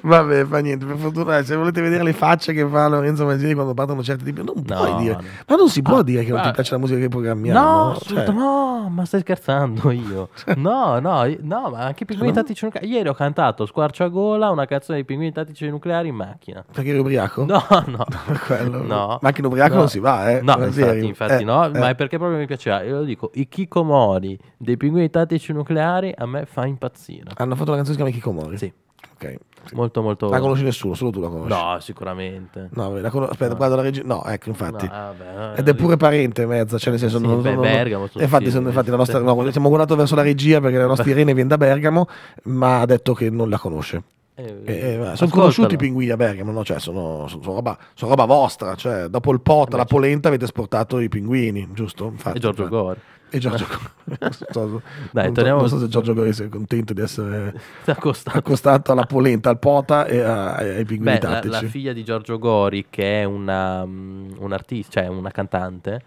Vabbè, fa niente, per fortuna, se volete vedere le facce che fa Lorenzo Manzini quando partono certi tipi, non puoi dire, no. ma non si può ah, dire che non ti piace la musica che programmiamo. No, no? Cioè. no ma stai scherzando io. Cioè. No, no, no, ma anche i cioè, Pinguini Tattici Nucleari. Ieri ho cantato Squarcio a gola una canzone dei Pinguini Tattici Nucleari in macchina. Perché eri ubriaco? No, no. Quello, no. Macchina ubriaco non si va, eh. No, infatti, infatti eh, no, eh. ma è perché proprio mi piaceva. Io lo dico, i Kikomori dei Pinguini Tattici Nucleari a me fa impazzire. Hanno fatto una canzone che si chiama Kikomori? Sì ok. Sì. Molto, molto. La conosci nessuno, solo tu la conosci. No, sicuramente. No, la con... Aspetta, no. guarda la regina. No, ecco, infatti. No, vabbè, Ed è pure parente mezza, cioè nel senso. Sì, non, beh, non, Bergamo. Non... Infatti, sono, infatti la nostra... no, siamo guardati verso la regia perché la nostra Irene viene da Bergamo, ma ha detto che non la conosce. Eh, eh, eh, eh sono conosciuti i pinguini a Bergamo, no? cioè, sono, sono, sono, roba, sono, roba, vostra. Cioè, dopo il pot, la certo. polenta avete esportato i pinguini, giusto? Infatti, e Giorgio Gore e Giorgio so, Dai, torniamo... non so se Giorgio Gorese è contento di essere accostato, accostato alla polenta, al pota e a, ai pinguini Beh, tattici la, la, figlia di Giorgio Gori che è una, mm, un artista, cioè una cantante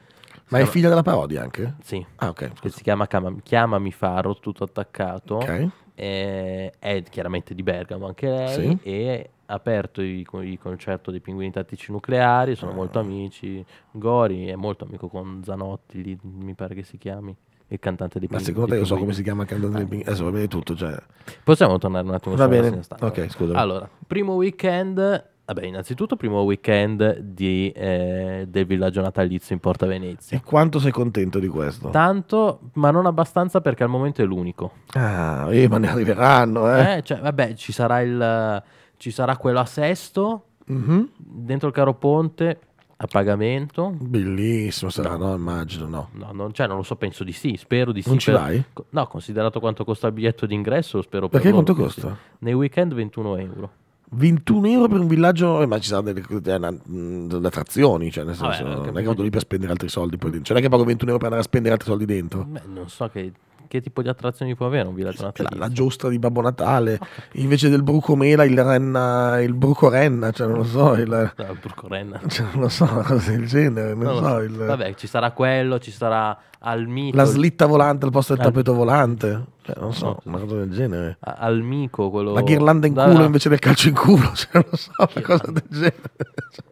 ma è figlia della parodia anche? Sì. Ah, ok. Che si chiama Chiamami, Faro, tutto attaccato. Ok. Eh, è chiaramente di Bergamo anche lei. Sì. E aperto il, il concerto dei Pinguini Tattici Nucleari, sono ah. molto amici. Gori è molto amico con Zanotti, lì, mi pare che si chiami il cantante di Pinguini. Ma secondo te io so come si chiama il cantante ah. di Pinguini? Adesso va bene tutto. Cioè. Possiamo tornare un attimo va bene. Ok, scusa. Allora, primo weekend. Vabbè, innanzitutto primo weekend di, eh, del villaggio natalizio in Porta Venezia. E quanto sei contento di questo? Tanto, ma non abbastanza perché al momento è l'unico. Ah, eh, ma ne arriveranno, eh? eh cioè, vabbè, ci sarà il ci sarà quello a Sesto, mm-hmm. dentro il caro ponte, a pagamento. Bellissimo, sarà, no, no immagino, no. no non, cioè, non lo so, penso di sì, spero di sì. Non ci per, vai? No, considerato quanto costa il biglietto d'ingresso, spero Perché per quanto costa? Sì. Nei weekend 21 euro. 21 euro per un villaggio, eh, ma ci saranno delle, delle, delle attrazioni, cioè nel senso, Vabbè, non è che vado lì per spendere altri soldi poi dentro. Cioè, non è che pago 21 euro per andare a spendere altri soldi dentro. Beh, non so che che tipo di attrazioni può avere un villaggio natalizio? Cioè, la, la giostra di Babbo Natale, okay. invece del bruco mela il renna, il bruco renna, cioè non lo so, il, il bruco renna, cioè non lo so, una cosa del genere, non, non so, so. Il... Vabbè, ci sarà quello, ci sarà al mito. La slitta volante al posto del al... tappeto volante. Eh, non so, no. una cosa del genere. A- al mico quello... La ghirlanda in da, culo invece del calcio in culo, cioè, non so, una ghirlanda. cosa del genere.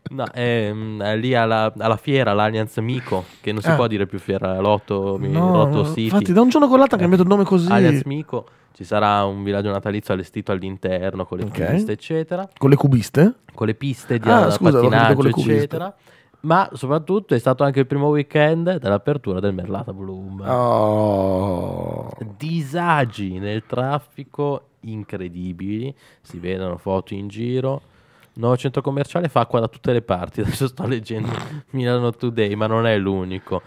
No, è, ehm, è lì alla, alla, fiera, l'Allianz Mico, che non si ah. può dire più fiera, Lotto, no, Lotto City. Infatti da un giorno con l'altro ha eh. cambiato il nome così. Allianz Mico, ci sarà un villaggio natalizio allestito all'interno, con le okay. cubiste, eccetera. Con le cubiste? Con le piste di ah, scusa, pattinaggio, eccetera. Cubiste ma soprattutto è stato anche il primo weekend dell'apertura del Merlata Bloom. Oh. Disagi nel traffico incredibili, si vedono foto in giro. nuovo centro commerciale fa acqua da tutte le parti, adesso sto leggendo Milano Today, ma non è l'unico.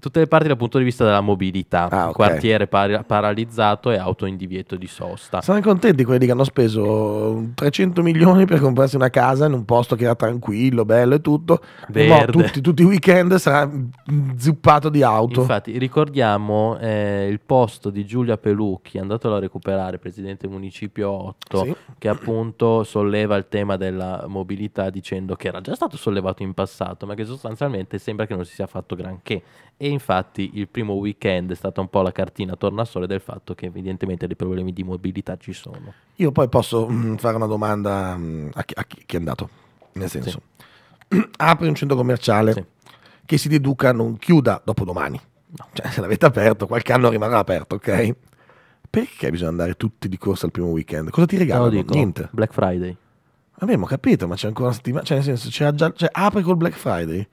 Tutte le parti dal punto di vista della mobilità, ah, okay. quartiere par- paralizzato e auto in divieto di sosta. Saranno contenti quelli che hanno speso 300 milioni per comprarsi una casa in un posto che era tranquillo, bello e tutto. No, tutti, tutti, i weekend sarà zuppato di auto. Infatti, ricordiamo eh, il posto di Giulia Pelucchi, andatelo a recuperare, presidente municipio 8, sì. che appunto solleva il tema della mobilità dicendo che era già stato sollevato in passato, ma che sostanzialmente sembra che non si sia fatto granché e infatti il primo weekend è stata un po' la cartina tornasole del fatto che evidentemente dei problemi di mobilità ci sono. Io poi posso mm, fare una domanda mm, a, chi, a, chi, è andato, nel senso, sì. apri un centro commerciale sì. che si deduca non chiuda dopo domani, no. cioè se l'avete aperto qualche anno rimarrà aperto, ok? Perché bisogna andare tutti di corsa al primo weekend? Cosa ti regalano? No, dico, Niente. Black Friday. Abbiamo capito, ma c'è ancora una settimana, cioè nel senso, c'è già, cioè, apri col Black Friday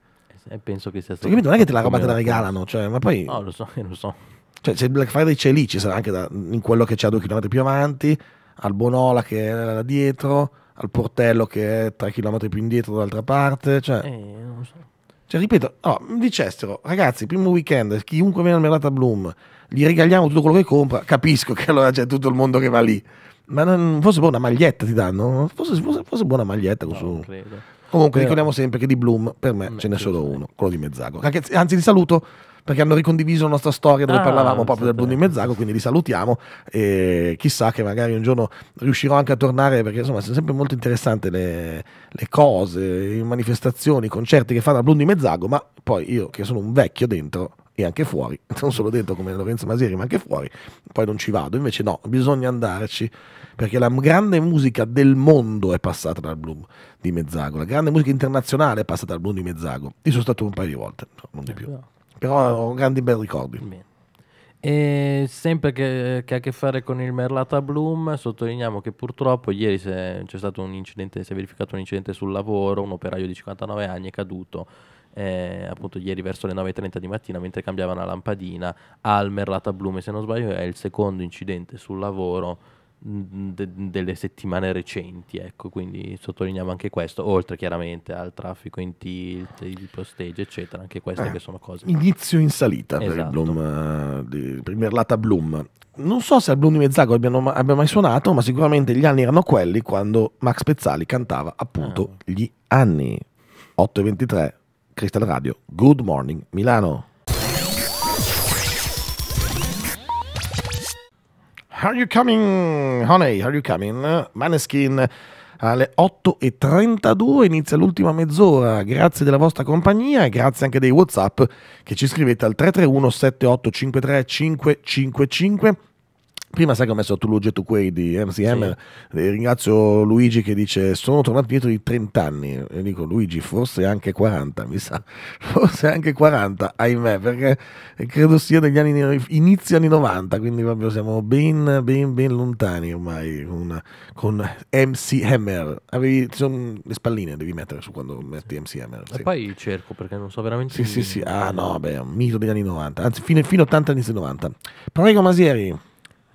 e eh, penso che sia stato... Capito? Non è che te la roba te la regalano, cioè, ma poi... No, lo so, lo so. Cioè, se il Black Friday c'è lì, ci sarà anche da, in quello che c'è a due chilometri più avanti, al Bonola che è là dietro, al Portello che è tre chilometri più indietro dall'altra parte, cioè... Eh, non so. Cioè, ripeto, no, dicessero, ragazzi, primo weekend, chiunque viene al mercato a Bloom, gli regaliamo tutto quello che compra, capisco che allora c'è tutto il mondo che va lì. Ma non, forse una maglietta ti danno? Forse, forse, forse buona maglietta. No, su. credo. Comunque, Però... Eh. ricordiamo sempre che di Bloom per me mm, ce n'è solo uno, quello di Mezzago. anzi, li saluto perché hanno ricondiviso la nostra storia dove ah, parlavamo proprio del esatto. Bloom di Mezzago, quindi li salutiamo e chissà che magari un giorno riuscirò anche a tornare perché insomma sono sempre molto interessanti le, le, cose, le manifestazioni, i concerti che fanno al Bloom di Mezzago, ma poi io che sono un vecchio dentro e anche fuori, non solo dentro come Lorenzo Masieri, ma anche fuori, poi non ci vado, invece no, bisogna andarci, perché la grande musica del mondo è passata dal Bloom di Mezzago, la grande musica internazionale è passata dal Bloom di Mezzago, io sono stato un paio di volte, no, non di eh, più, però ho grandi bei ricordi. E sempre che, che, ha a che fare con il Merlata Bloom, sottolineiamo che purtroppo ieri c'è stato un incidente, si è verificato un incidente sul lavoro, un operaio di 59 anni è caduto eh, appunto ieri verso le 9.30 di mattina mentre cambiava una lampadina al Merlata Blume se non sbaglio è il secondo incidente sul lavoro mm, mm, de- delle settimane recenti ecco quindi sottolineiamo anche questo oltre chiaramente al traffico in tilt il postage eccetera anche queste eh, che sono cose inizio in salita esatto. per, il esatto. Bloom, eh, di, per Merlata Bloom non so se al Bloom di Mezzago abbiano, abbia mai suonato ma sicuramente gli anni erano quelli quando Max Pezzali cantava appunto ah. gli anni 8 e 23 Cristal Radio. Good morning Milano. Are you coming, honey? Are you coming? Maneskin alle 8.32 inizia l'ultima mezz'ora. Grazie della vostra compagnia e grazie anche dei WhatsApp che ci scrivete al 331 7853 555 Prima sai che ho messo Tuluge Tu Quay di MCM, sì. ringrazio Luigi che dice sono tornato indietro di 30 anni, e dico Luigi forse anche 40, mi sa, forse anche 40, ahimè, perché credo sia degli anni, inizio anni 90, quindi proprio siamo ben, ben, ben lontani ormai una, con MCM, avevi sono le spalline devi mettere su quando metti MCM. Sì. E poi cerco perché non so veramente... Sì, sì, sì, ah no, beh, un mito degli anni 90, anzi fino, fino 80 anni 90. Prego Masieri.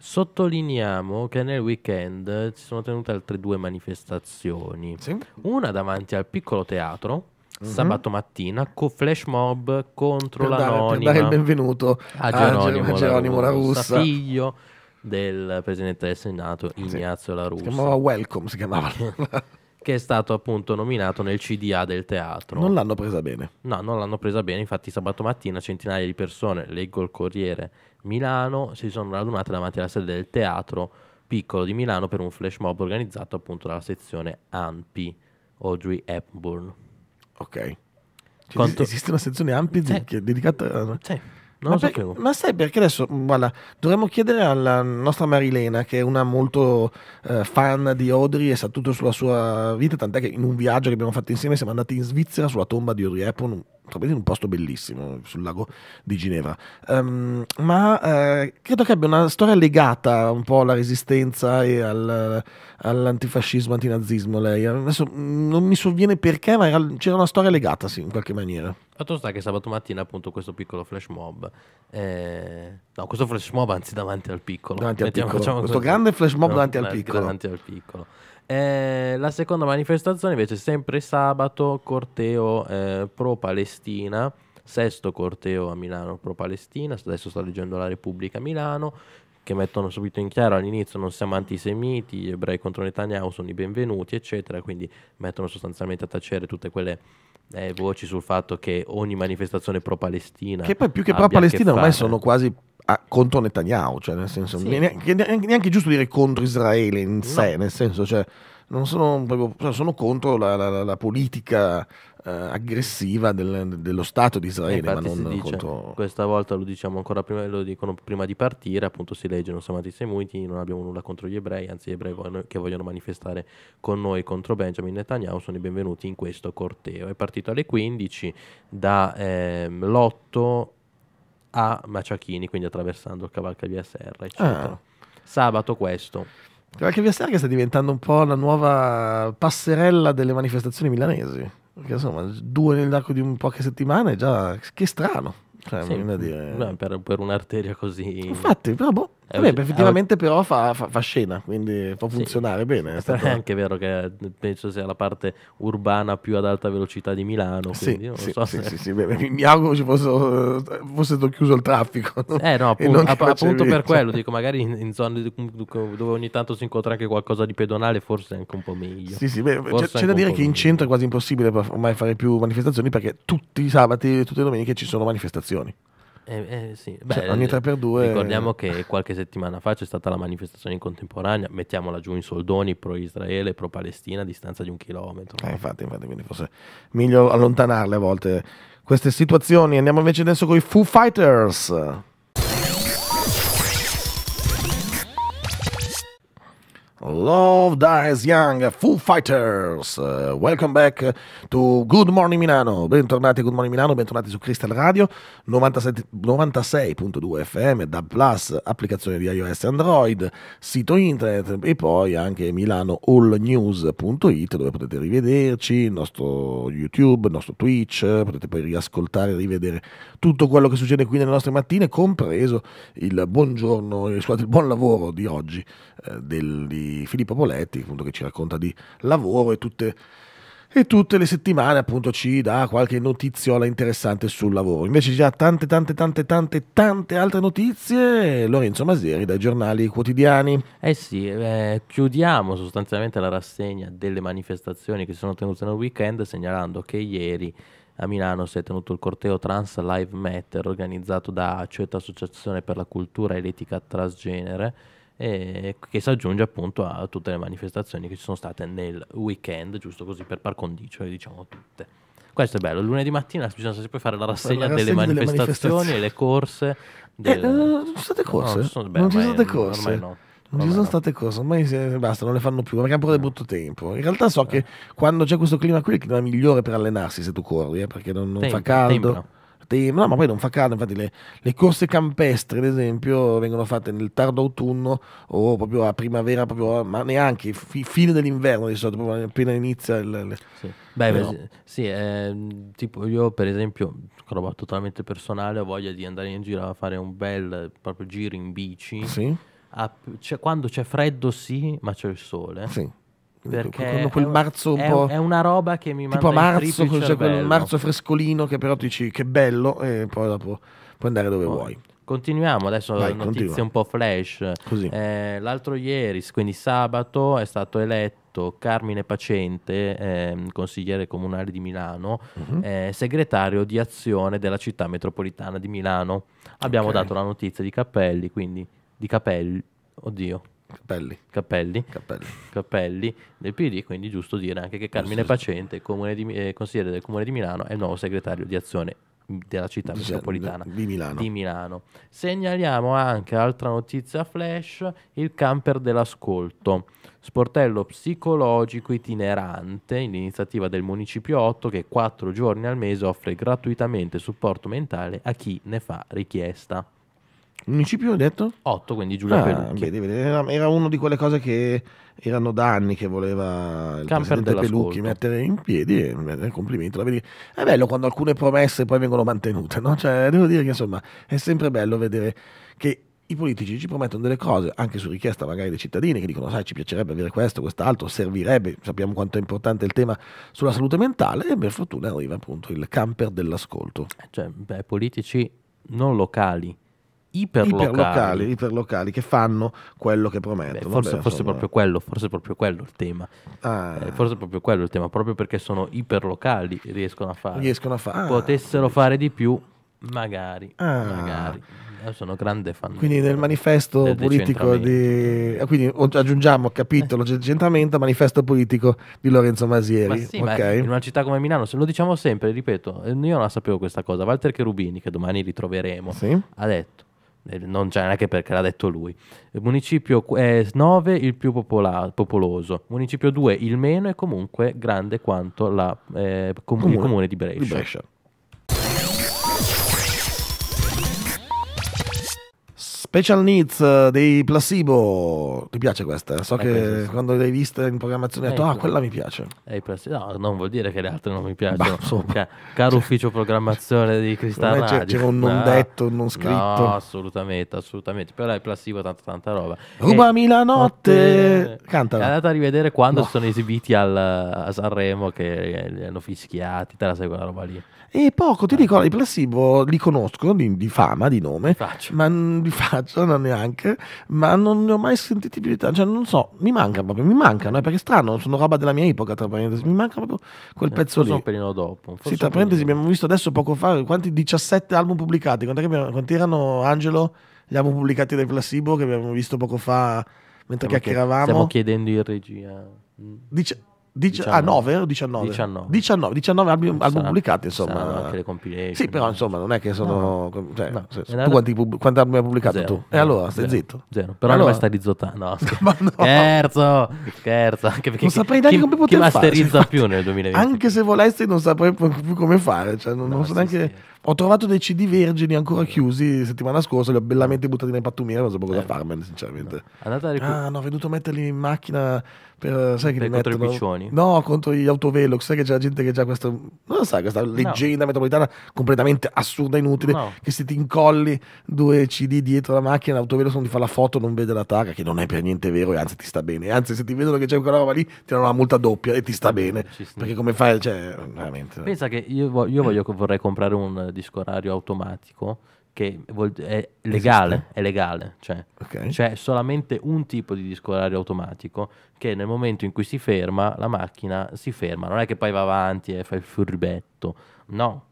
Sottolineiamo che nel weekend si sono tenute altre due manifestazioni. Sì. Una davanti al piccolo teatro. Mm-hmm. Sabato mattina con flash mob contro per per dare il benvenuto a Geronimo, a Geronimo La Russa, figlio del presidente del Senato Ignazio sì. La Russa. Si chiamava Welcome, si chiamava. che è stato appunto nominato nel CDA del teatro. Non l'hanno presa bene. No, non l'hanno presa bene, infatti sabato mattina centinaia di persone, leggo il Corriere Milano si sono radunate davanti alla sede del teatro piccolo di Milano per un flash mob organizzato appunto dalla sezione ANPI, Audrey Hepburn. Ok. Cioè, Conto... Esiste una sezione Ampi sì. che è dedicata a... Sì. Ma, so per, ma, sai perché adesso, mm, guarda, dovremmo chiedere alla nostra Marilena, che è una molto eh, fan di Audrey e sa tutto sulla sua vita, tant'è che in un viaggio che abbiamo fatto insieme siamo andati in Svizzera sulla tomba di Audrey Hepburn, in un posto bellissimo sul lago di Ginevra, um, ma uh, credo che abbia una storia legata un po' alla resistenza e al, all'antifascismo, antinazismo. Lei adesso mm, non mi sovviene perché, ma era, c'era una storia legata, sì, in qualche maniera. Fatto sta che sabato mattina, appunto, questo piccolo flash mob, eh, no, questo flash mob anzi davanti al piccolo, davanti al Mettiamo, piccolo. questo così. grande flash mob no, davanti, davanti al piccolo. Davanti al piccolo. Eh, la seconda manifestazione invece sempre sabato, corteo eh, pro-Palestina, sesto corteo a Milano pro-Palestina, adesso sto leggendo la Repubblica Milano, che mettono subito in chiaro all'inizio non siamo antisemiti, gli ebrei contro Netanyahu sono i benvenuti, eccetera, quindi mettono sostanzialmente a tacere tutte quelle eh, voci sul fatto che ogni manifestazione pro-Palestina... Che poi più che pro-Palestina ormai sono quasi a, contro Netanyahu, cioè nel senso, sì. neanche, neanche, giusto dire contro Israele in no. sé, nel senso, cioè, non sono, proprio, cioè, sono contro la, la, la politica eh, aggressiva del, dello Stato di Israele, ma non dice, contro... Questa volta lo diciamo ancora prima, lo dicono prima di partire, appunto si legge, non siamo antisemiti, non abbiamo nulla contro gli ebrei, anzi gli ebrei vogliono, che vogliono manifestare con noi contro Benjamin Netanyahu sono i benvenuti in questo corteo. È partito alle 15 da eh, l'8 a Maciachini, quindi attraversando il Cavalcavia Serra, eccetera. Ah. Sabato questo. Cavalcavia Serra che sta diventando un po' la nuova passerella delle manifestazioni milanesi. Perché insomma, due nell'arco di un poche settimane è già... che strano. Cioè, sì, dire... per, per, un'arteria così... Infatti, però boh, eh, Vabbè, eh, effettivamente, però fa, fa, fa, scena, quindi può funzionare sì. bene. È, stato... è, anche vero che penso sia la parte urbana più ad alta velocità di Milano. Sì, sì, so se... beh, mi auguro ci fosse, fosse chiuso il traffico. Eh, no, appunto, app- appunto per cioè quello dico, magari in, in, zone mm, dove ogni tanto si incontra anche qualcosa di pedonale, forse è anche un po' meglio. Sì, sì, beh, c'è, c'è da dire che in centro è quasi impossibile ormai fare più manifestazioni perché tutti i sabati e tutte le domeniche ci sono manifestazioni. Eh, eh, sì. Cioè, Beh, cioè, ogni 3x2. Ricordiamo che qualche settimana fa c'è stata la manifestazione in contemporanea, mettiamola giù in soldoni, pro-Israele, pro-Palestina, a distanza di un chilometro. Eh, infatti, infatti, quindi forse meglio allontanarle a volte queste situazioni. Andiamo invece adesso con i Foo Fighters. Love Dies Young, Foo Fighters, uh, welcome back to Good Morning Milano, bentornati a Good Morning Milano, bentornati su Crystal Radio 96.2 FM, da Plus, applicazione di iOS e Android, sito internet e poi anche milanoallnews.it dove potete rivederci, il nostro YouTube, il nostro Twitch, potete poi riascoltare e rivedere tutto quello che succede qui nelle nostre mattine, compreso il buongiorno, scusate, il buon lavoro di oggi eh, del, Filippo Poletti, appunto, che ci racconta di lavoro e tutte, e tutte le settimane appunto ci dà qualche notiziola interessante sul lavoro. Invece già tante tante tante tante tante altre notizie, Lorenzo Maseri dai giornali quotidiani. Eh sì, eh, chiudiamo sostanzialmente la rassegna delle manifestazioni che si sono tenute nel weekend segnalando che ieri a Milano si è tenuto il corteo Trans Live Matter organizzato da CETA Associazione per la Cultura e l'Etica Transgenere eh, che si aggiunge appunto a tutte le manifestazioni che ci sono state nel weekend, giusto così per par condicio, diciamo tutte. Questo è bello, il lunedì mattina bisogna sempre fare la rassegna, la rassegna delle, delle manifestazioni, e le corse. Eh, del... Eh, non sono state corse? No, non, sono, beh, non ci sono state corse. Ormai no. Non ci sono state cose, ormai basta, non le fanno più, perché hanno pure del brutto tempo. In realtà so eh. che quando c'è questo clima qui il clima è migliore per allenarsi se tu corri, eh, perché non, non Tem- fa caldo. Tembra tema, no, ma poi non fa caldo, infatti le, le, corse campestre, ad esempio, vengono fatte nel tardo autunno o proprio a primavera, proprio, ma neanche fi, fine dell'inverno di solito, appena inizia il... Le... Sì. Beh, beh, sì, eh, tipo io per esempio, roba totalmente personale, ho voglia di andare in giro a fare un bel proprio giro in bici. Sì. A, cioè, quando c'è freddo sì, ma c'è il sole. Sì perché quel è, marzo un è, po'. È una roba che mi manda tipo a marzo, cioè quel marzo frescolino che però ti dici che bello, e poi dopo puoi andare dove poi. vuoi. Continuiamo adesso Vai, notizie continua. un po' flash. Eh, l'altro ieri, quindi sabato, è stato eletto Carmine Pacente, eh, consigliere comunale di Milano, uh-huh. eh, segretario di azione della città metropolitana di Milano. Abbiamo okay. dato la notizia di Cappelli, quindi di Capelli, oddio, Cappelli. Cappelli. Cappelli. Cappelli del PD, quindi giusto dire anche che Carmine sì, Pacente, di, eh, consigliere del Comune di Milano, è il nuovo segretario di azione della città di, metropolitana di Milano. di Milano. Segnaliamo anche, altra notizia flash, il camper dell'ascolto, sportello psicologico itinerante, l'iniziativa del Municipio 8 che 4 giorni al mese offre gratuitamente supporto mentale a chi ne fa richiesta. Municipio ho detto? 8, quindi Giulia ah, Pelucchi. Vedi, vedi, era, era una di quelle cose che erano da anni che voleva il Camper presidente Pelucchi mettere in piedi e complimenti. è bello quando alcune promesse poi vengono mantenute, no? Cioè, devo dire che insomma è sempre bello vedere che i politici ci promettono delle cose, anche su richiesta magari dei cittadini che dicono, sai, ci piacerebbe avere questo, quest'altro, servirebbe, sappiamo quanto è importante il tema sulla salute mentale e per fortuna arriva appunto il camper dell'ascolto. Cioè, beh, politici non locali, iperlocali. Iperlocali, iperlocali che fanno quello che promettono. Beh, forse, Vabbè, forse, proprio quello, forse proprio quello il tema. Ah. Eh, forse proprio quello il tema, proprio perché sono iperlocali riescono a fare. Riescono a fare. Ah. Potessero fare di più, magari. Ah. magari. sono grande fan. Quindi nel manifesto politico di... Eh, quindi aggiungiamo capitolo eh. decentramento manifesto politico di Lorenzo Masieri. Ma sì, okay. ma in una città come Milano, se lo diciamo sempre, ripeto, eh, io non la sapevo questa cosa, Walter Cherubini, che domani ritroveremo, sì. ha detto eh, non c'è neanche perché l'ha detto lui. Il municipio 9 il più popola- popoloso, municipio 2 il meno e comunque grande quanto la, eh, com- comune. il comune di Brescia. Di Brescia. Special Needs eh, dei Placebo. Ti piace questa? So eh, che penso. quando l'hai vista in programmazione hai detto, eh, ah, quella mi piace. Eh, no, non vuol dire che le altre non mi piacciono. Bah, cioè, caro ufficio programmazione di Cristal Radio. C'era un non detto, un non scritto. No, assolutamente, assolutamente. Però è Placebo tanta, tanta roba. Rubami eh, la notte! notte. Cantala. È andata a rivedere quando no. sono esibiti al, a Sanremo che li hanno fischiati, te la segue una roba lì. E poco, ti ah. Eh. dico, i placebo li conosco di, di fama, di nome, faccio. ma di faccia non neanche, ma non ne ho mai sentiti più di tanto, cioè non so, mi manca proprio, mi mancano, eh, perché è strano, sono roba della mia epoca, tra parentesi, mi manca proprio quel eh, pezzo lì. Un perino dopo. Sì, tra parentesi abbiamo visto adesso poco fa quanti 17 album pubblicati, quanti, quanti erano Angelo gli album pubblicati dai placebo che abbiamo visto poco fa mentre stiamo chiacchieravamo? Stiamo chiedendo in regia. Mm. Dice... Dici- ah, 9 o 19? 19. 19, 19 album, album pubblicati, insomma. Anche le compilation. Sì, però insomma, non è che sono... No. Cioè, no. Senso, tu quanti, pub- quanti, album hai pubblicato Zero. tu? E allora, eh, stai Zero. zitto. Zero. Però allora... non stai di zottare. No, no, scherzo, scherzo. Anche perché non chi, saprei neanche chi, come poter chi masterizza fare. più nel 2020. Anche se volessi non saprei più come fare. Cioè, non, non so sì, neanche... Sì. Ho trovato dei CD vergini ancora chiusi settimana scorsa, li ho bellamente buttati nei pattumieri, non so cosa eh. farmene, sinceramente. Ricu- ah, no, ho venuto a metterli in macchina per, sai che per contro mettono? i piccioni. No, contro gli autovelox, sai che c'è la gente che ha questa, non lo sai, questa leggenda no. metropolitana completamente assurda, e inutile, no. che se ti incolli due CD dietro la macchina, l'autovelox non ti fa la foto, non vede la targa, che non è per niente vero e anzi ti sta bene. Anzi, se ti vedono che c'è quella roba lì, ti danno una multa doppia e ti sta bene. perché come fai, cioè, veramente. Pensa che io, io voglio, vorrei comprare un disco orario automatico che è legale, è legale, cioè okay. c'è cioè, solamente un tipo di disco orario automatico che nel momento in cui si ferma la macchina si ferma, non è che poi va avanti e fa il furbetto, no.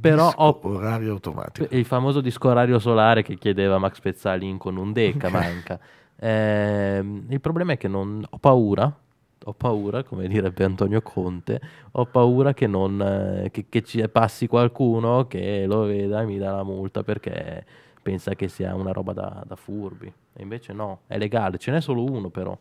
Però disco ho, orario automatico. Il famoso disco orario solare che chiedeva Max Pezzalin con un deca manca. Eh, il problema è che non, ho paura ho paura, come direbbe Antonio Conte, ho paura che, non, eh, che, che ci passi qualcuno che lo veda e mi dà la multa perché pensa che sia una roba da, da furbi. E invece no, è legale, ce n'è solo uno però.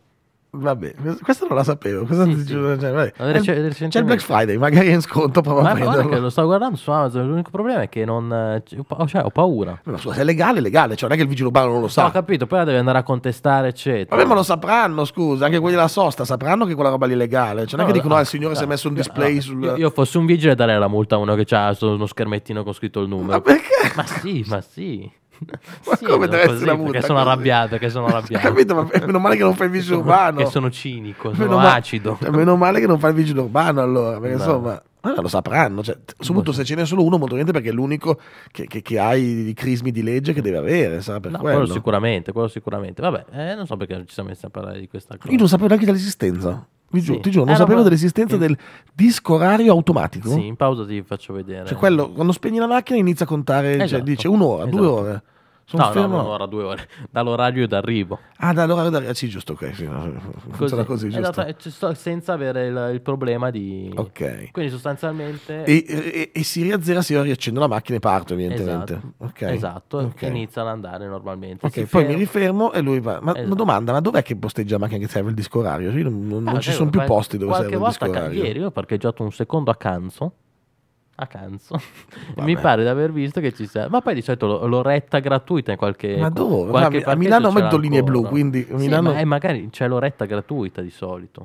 Vabbè, questo non la sapevo. Cosa sì, ti sì. Cioè, vabbè. C'è, c'è il Black Friday, magari è in sconto. Prova Ma a Lo sto guardando su Amazon. L'unico problema è che non. Eh, cioè, ho paura. Ma scusa, è legale, è legale. Cioè, non è che il vigile urbano non lo sa. No, ho capito, poi la deve andare a contestare, eccetera. Vabbè, ma lo sapranno, scusa. Anche quelli della sosta sapranno che quella roba lì è legale. Cioè, non no, è che dicono, ah, il signore no, si è messo un display no, sul. Io, io fossi un vigile darei la multa a uno che ha uno schermettino con scritto il numero. Ma perché? Ma sì, ma sì. ma sì, come deve essere una muta? Perché sono arrabbiato, che sono arrabbiato. Capito? Ma meno male che non fai il vigile urbano. Che sono cinico, sono meno acido. Ma... meno male che non fai il vigile urbano allora, perché no. insomma... Allora lo sapranno, cioè, soprattutto boh. se ce n'è solo uno, molto niente perché è l'unico che, che, che ha i crismi di legge che deve avere. Sa, per no, quello. quello sicuramente, quello sicuramente. Vabbè, eh, non so perché ci siamo messi a parlare di questa cosa. Io non sapevo neanche dell'esistenza. Vi giuro, sì. ti giuro, non eh, sapevo no, dell'esistenza in... del disco orario automatico. Sì, in pausa ti faccio vedere. Cioè, quello, quando spegni la macchina inizia a contare, eh, cioè, esatto. cioè, dice un'ora, esatto. due ore. Sono no, fermo. No, un'ora, due ore. Dall'orario d'arrivo. Ah, dall'orario d'arrivo. Sì, giusto, ok. Sì, così, così eh, giusto. Esatto, senza avere il, il, problema di... Ok. Quindi sostanzialmente... E, e, e si riazzera, si riaccendo la macchina e parto, evidentemente. Esatto, okay. esatto okay. inizia ad andare normalmente. Ok, si poi ferma. mi rifermo e lui va... Ma esatto. una domanda, ma dov'è che posteggia la macchina che serve il disco orario? non, non, ah, non ci cioè, sono più posti dove serve il disco orario. Qualche volta, ieri, ho parcheggiato un secondo a accanto a Canzo. Mi pare di aver visto che ci sia. Ma poi di solito l'oretta gratuita in qualche. Ma dove? Qualche ma a Milano metto linee blu, quindi. Milano... Sì, ma eh, magari c'è l'oretta gratuita di solito.